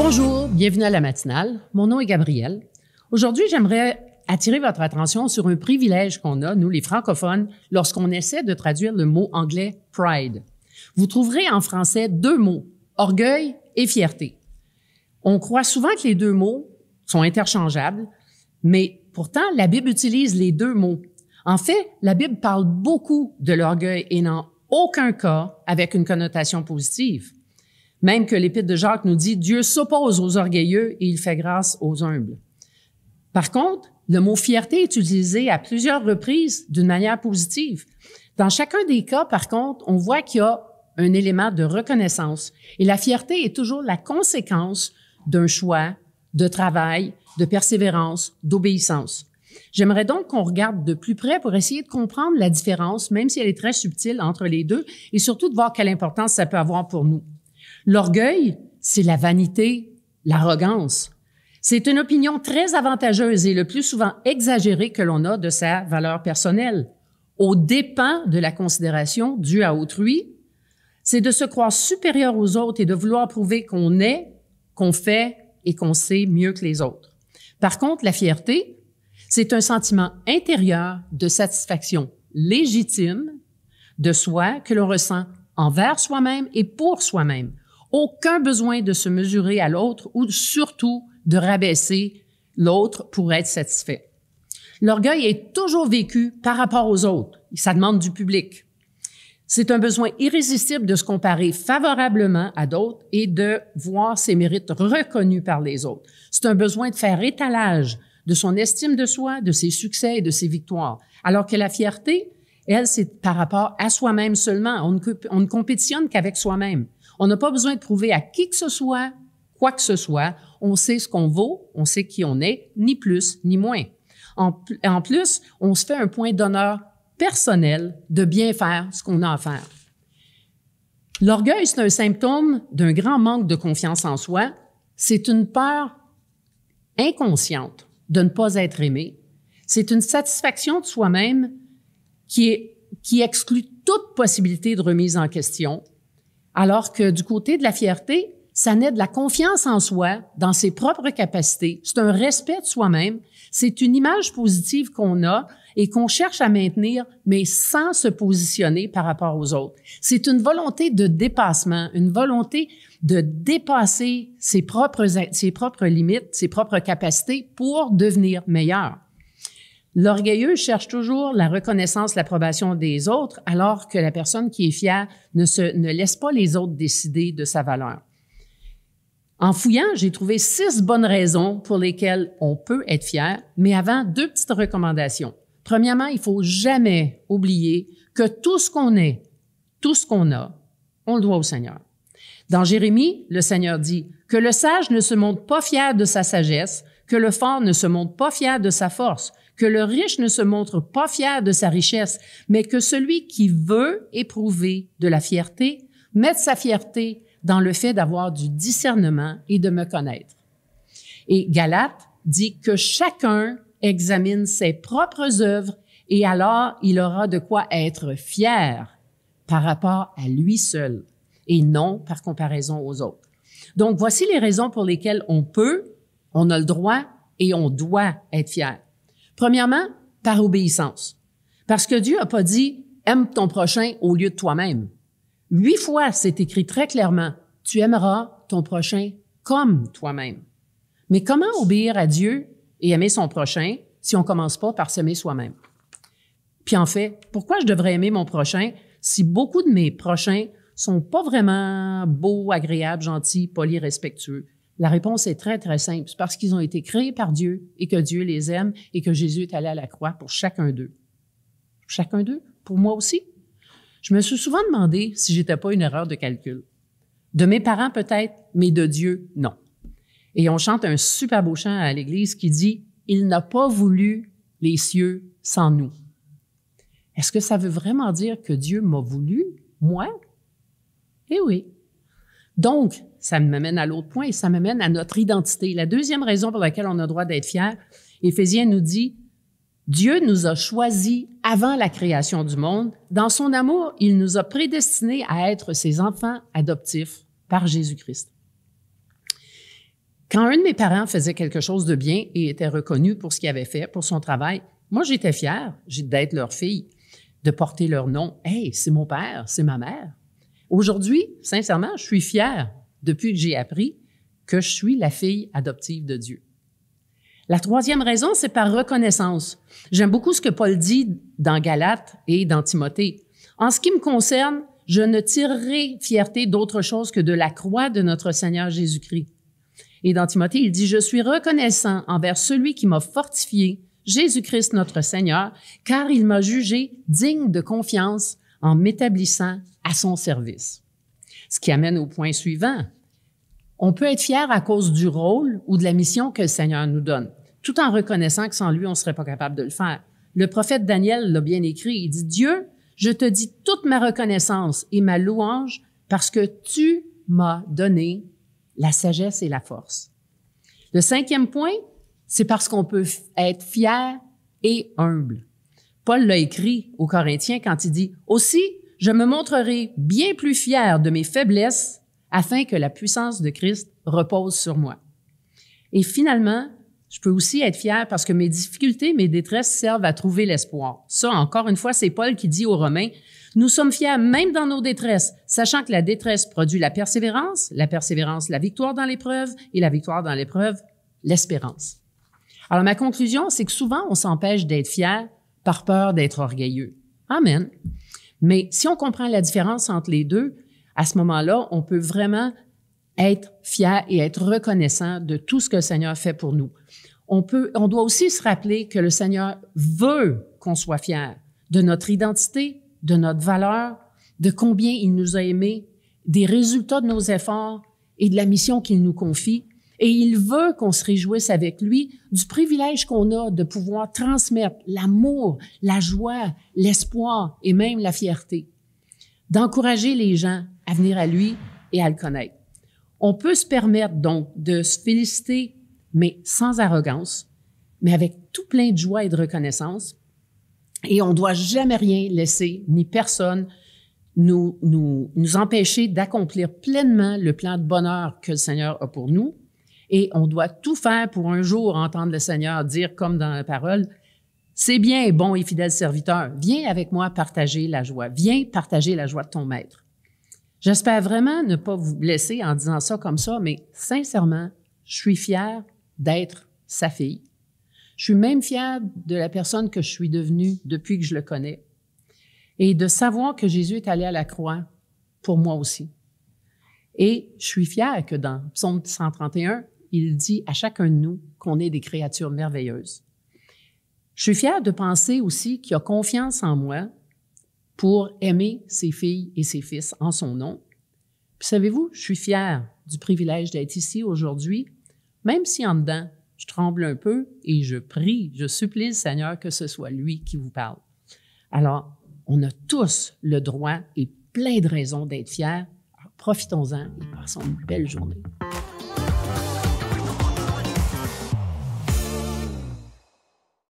Bonjour, bienvenue à la matinale. Mon nom est Gabriel. Aujourd'hui, j'aimerais attirer votre attention sur un privilège qu'on a, nous les francophones, lorsqu'on essaie de traduire le mot anglais pride. Vous trouverez en français deux mots, orgueil et fierté. On croit souvent que les deux mots sont interchangeables, mais pourtant, la Bible utilise les deux mots. En fait, la Bible parle beaucoup de l'orgueil et n'en aucun cas avec une connotation positive. Même que l'Épître de Jacques nous dit, Dieu s'oppose aux orgueilleux et il fait grâce aux humbles. Par contre, le mot fierté est utilisé à plusieurs reprises d'une manière positive. Dans chacun des cas, par contre, on voit qu'il y a un élément de reconnaissance. Et la fierté est toujours la conséquence d'un choix, de travail, de persévérance, d'obéissance. J'aimerais donc qu'on regarde de plus près pour essayer de comprendre la différence, même si elle est très subtile, entre les deux, et surtout de voir quelle importance ça peut avoir pour nous. L'orgueil, c'est la vanité, l'arrogance. C'est une opinion très avantageuse et le plus souvent exagérée que l'on a de sa valeur personnelle, au dépens de la considération due à autrui. C'est de se croire supérieur aux autres et de vouloir prouver qu'on est, qu'on fait et qu'on sait mieux que les autres. Par contre, la fierté, c'est un sentiment intérieur de satisfaction légitime de soi que l'on ressent envers soi-même et pour soi-même. Aucun besoin de se mesurer à l'autre ou surtout de rabaisser l'autre pour être satisfait. L'orgueil est toujours vécu par rapport aux autres. Ça demande du public. C'est un besoin irrésistible de se comparer favorablement à d'autres et de voir ses mérites reconnus par les autres. C'est un besoin de faire étalage de son estime de soi, de ses succès et de ses victoires. Alors que la fierté, elle, c'est par rapport à soi-même seulement. On ne, compétitionne qu'avec soi-même. On n'a pas besoin de prouver à qui que ce soit, quoi que ce soit. On sait ce qu'on vaut, on sait qui on est, ni plus, ni moins. En, plus, on se fait un point d'honneur personnel de bien faire ce qu'on a à faire. L'orgueil, c'est un symptôme d'un grand manque de confiance en soi. C'est une peur inconsciente de ne pas être aimé. C'est une satisfaction de soi-même qui exclut toute possibilité de remise en question, alors que du côté de la fierté, ça naît de la confiance en soi, dans ses propres capacités. C'est un respect de soi-même. C'est une image positive qu'on a et qu'on cherche à maintenir, mais sans se positionner par rapport aux autres. C'est une volonté de dépassement, une volonté de dépasser ses propres, ses propres limites, ses propres capacités pour devenir meilleur. L'orgueilleux cherche toujours la reconnaissance, l'approbation des autres, alors que la personne qui est fière ne, laisse pas les autres décider de sa valeur. En fouillant, j'ai trouvé six bonnes raisons pour lesquelles on peut être fier, mais avant, deux petites recommandations. Premièrement, il faut jamais oublier que tout ce qu'on est, tout ce qu'on a, on le doit au Seigneur. Dans Jérémie, le Seigneur dit que le sage ne se montre pas fier de sa sagesse, que le fort ne se montre pas fier de sa force, que le riche ne se montre pas fier de sa richesse, mais que celui qui veut éprouver de la fierté mette sa fierté dans le fait d'avoir du discernement et de me connaître. Et Galate dit que chacun examine ses propres œuvres et alors il aura de quoi être fier par rapport à lui seul et non par comparaison aux autres. Donc voici les raisons pour lesquelles on peut on a le droit et on doit être fier. Premièrement, par obéissance. Parce que Dieu n'a pas dit aime ton prochain au lieu de toi-même. Huit fois, c'est écrit très clairement, tu aimeras ton prochain comme toi-même. Mais comment obéir à Dieu et aimer son prochain si on commence pas par s'aimer soi-même? Puis en fait, pourquoi je devrais aimer mon prochain si beaucoup de mes prochains sont pas vraiment beaux, agréables, gentils, polis, respectueux? La réponse est très, très simple. parce qu'ils ont été créés par Dieu et que Dieu les aime et que Jésus est allé à la croix pour chacun d'eux. Chacun d'eux, pour moi aussi. Je me suis souvent demandé si j'étais pas une erreur de calcul. De mes parents peut-être, mais de Dieu, non. Et on chante un super beau chant à l'église qui dit Il n'a pas voulu les cieux sans nous. Est-ce que ça veut vraiment dire que Dieu m'a voulu, moi? Eh oui. Donc, ça m'amène à l'autre point et ça m'amène à notre identité. La deuxième raison pour laquelle on a droit d'être fier, Éphésiens nous dit, Dieu nous a choisis avant la création du monde. Dans son amour, il nous a prédestinés à être ses enfants adoptifs par Jésus-Christ. Quand un de mes parents faisait quelque chose de bien et était reconnu pour ce qu'il avait fait, pour son travail, moi, j'étais fière d'être leur fille, de porter leur nom. Hey, c'est mon père, c'est ma mère. Aujourd'hui, sincèrement, je suis fière depuis que j'ai appris que je suis la fille adoptive de Dieu. La troisième raison, c'est par reconnaissance. J'aime beaucoup ce que Paul dit dans Galate et dans Timothée. En ce qui me concerne, je ne tirerai fierté d'autre chose que de la croix de notre Seigneur Jésus-Christ. Et dans Timothée, il dit, je suis reconnaissant envers celui qui m'a fortifié, Jésus-Christ notre Seigneur, car il m'a jugé digne de confiance en m'établissant à son service. Ce qui amène au point suivant. On peut être fier à cause du rôle ou de la mission que le Seigneur nous donne, tout en reconnaissant que sans lui, on serait pas capable de le faire. Le prophète Daniel l'a bien écrit, il dit, Dieu, je te dis toute ma reconnaissance et ma louange parce que tu m'as donné la sagesse et la force. Le cinquième point, c'est parce qu'on peut être fier et humble. Paul l'a écrit aux Corinthiens quand il dit, Aussi, je me montrerai bien plus fier de mes faiblesses afin que la puissance de Christ repose sur moi. Et finalement, je peux aussi être fier parce que mes difficultés, mes détresses servent à trouver l'espoir. Ça, encore une fois, c'est Paul qui dit aux Romains, nous sommes fiers même dans nos détresses, sachant que la détresse produit la persévérance, la persévérance, la victoire dans l'épreuve, et la victoire dans l'épreuve, l'espérance. Alors, ma conclusion, c'est que souvent, on s'empêche d'être fier par peur d'être orgueilleux. Amen. Mais si on comprend la différence entre les deux, à ce moment-là, on peut vraiment être fier et être reconnaissant de tout ce que le Seigneur fait pour nous. On peut, on doit aussi se rappeler que le Seigneur veut qu'on soit fier de notre identité, de notre valeur, de combien il nous a aimés, des résultats de nos efforts et de la mission qu'il nous confie. Et il veut qu'on se réjouisse avec lui du privilège qu'on a de pouvoir transmettre l'amour, la joie, l'espoir et même la fierté. D'encourager les gens à venir à lui et à le connaître. On peut se permettre donc de se féliciter, mais sans arrogance, mais avec tout plein de joie et de reconnaissance. Et on ne doit jamais rien laisser, ni personne, nous, nous, nous empêcher d'accomplir pleinement le plan de bonheur que le Seigneur a pour nous. Et on doit tout faire pour un jour entendre le Seigneur dire, comme dans la parole, c'est bien, bon et fidèle serviteur, viens avec moi partager la joie, viens partager la joie de ton maître. J'espère vraiment ne pas vous blesser en disant ça comme ça, mais sincèrement, je suis fière d'être sa fille. Je suis même fière de la personne que je suis devenue depuis que je le connais et de savoir que Jésus est allé à la croix pour moi aussi. Et je suis fière que dans Psaume 131, il dit à chacun de nous qu'on est des créatures merveilleuses. Je suis fière de penser aussi qu'il a confiance en moi pour aimer ses filles et ses fils en son nom. Puis savez-vous, je suis fière du privilège d'être ici aujourd'hui, même si en dedans, je tremble un peu et je prie, je supplie le Seigneur que ce soit lui qui vous parle. Alors, on a tous le droit et plein de raisons d'être fiers. Profitons-en et passons une belle journée.